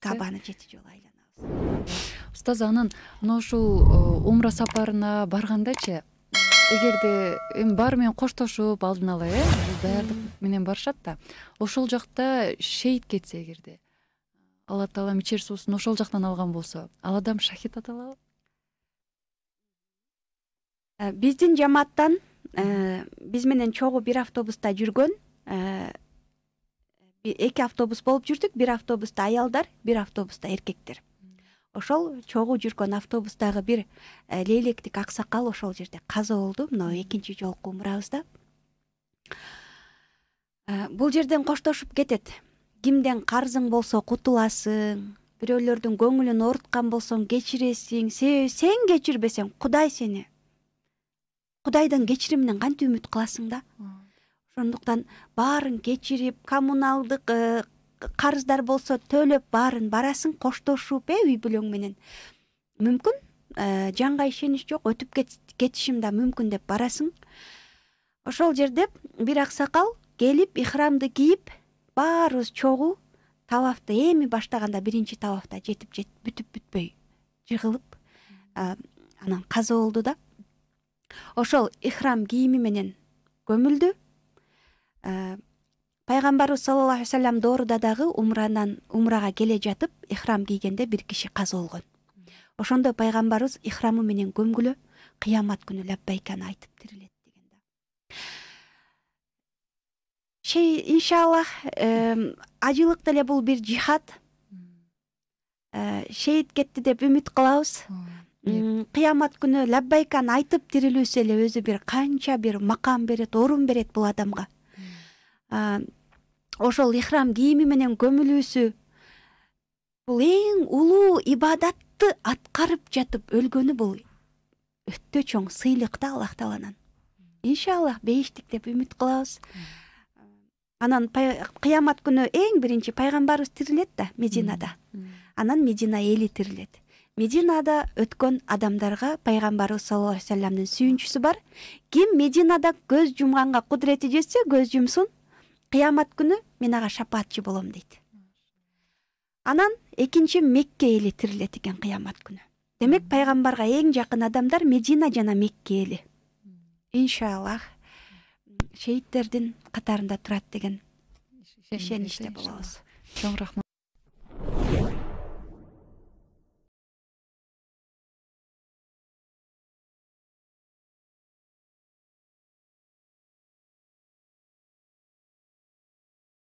кабаны жети жолу айланабыз ұстаз анан мына ушул умра сапарына баргандачы эгерде эми баары менен коштошуп алдын ала э даярдык менен барышат да ошол жакта шейит кетсе эгерде алла таалам ичер суусун ошол жактан алган болсо ал адам шахид аталабы ә, биздин жамааттан ә, биз менен чогуу бир автобуста жүргөн ә, эки автобус болуп жүрдүк бир автобуста аялдар бир автобуста эркектер ошол чогуу жүргөн автобустагы бир э, лейлектик аксакал ошол жерде каза болду мына экинчи жолку умурабызда э, бул жерден коштошуп кетет кимден карызың болсо кутуласың бирөөлөрдүн көңүлүн ооруткан болсоң кечиресиң себеби сен кечирбесең кудай сени кудайдын кечириминен кантип үмүт кыласың да ошондуктан баарын кечирип коммуналдык э, карыздар болсо төлөп баарын барасың коштошуп э үй бүлөң менен мүмкүн э, жанга ишенич жок өтүп кетишим да мүмкүн деп барасың ошол жерде бир аксакал келип ихрамды кийип баарыбыз чогуу табафты эми баштаганда биринчи табафта жетип бүтүп бүтпөй жыгылып э, анан каза болду да ошол ихрам кийими менен көмүлдү Э, пайгамбарыбыз саллаллаху алейхи ассаллам дооруда дагы умрадан умрага келе жатып ихрам кийгенде бир киши каза болгон ошондо пайгамбарыбыз ихрамы менен көмгүлө кыямат күнү ляпбайканы айтып тирилет деген да иншааллах э, ажылык деле бул бир жихад э, шейит кетти деп үмүт кылабыз кыямат күнү ляпбайканы айтып тирилүүсү эле өзү бир канча бир макам берет орун берет бул адамга ошол ихрам кийими менен көмүлүүсү бул эң улуу ибадатты аткарып жатып өлгөнү бул өтө чоң сыйлык да аллах тааланын иншааллах бейиштик деп үмүт кылабыз анан кыямат күнү эң биринчи пайгамбарыбыз тирилет да мединада анан медина эли тирилет мединада өткөн адамдарга пайгамбарыбыз саллаллаху алейхи васаламдын сүйүнчүсү бар ким мединада көз жумганга кудурети жетсе көз жумсун кыямат күнү мен ага шапаатчы болом дейт анан экинчи мекке эли тирилет экен кыямат күнү демек пайгамбарга эң жакын адамдар медина жана мекке эли иншааллах шейиттердин катарында турат деген ишеничте болобуз чоң рахмат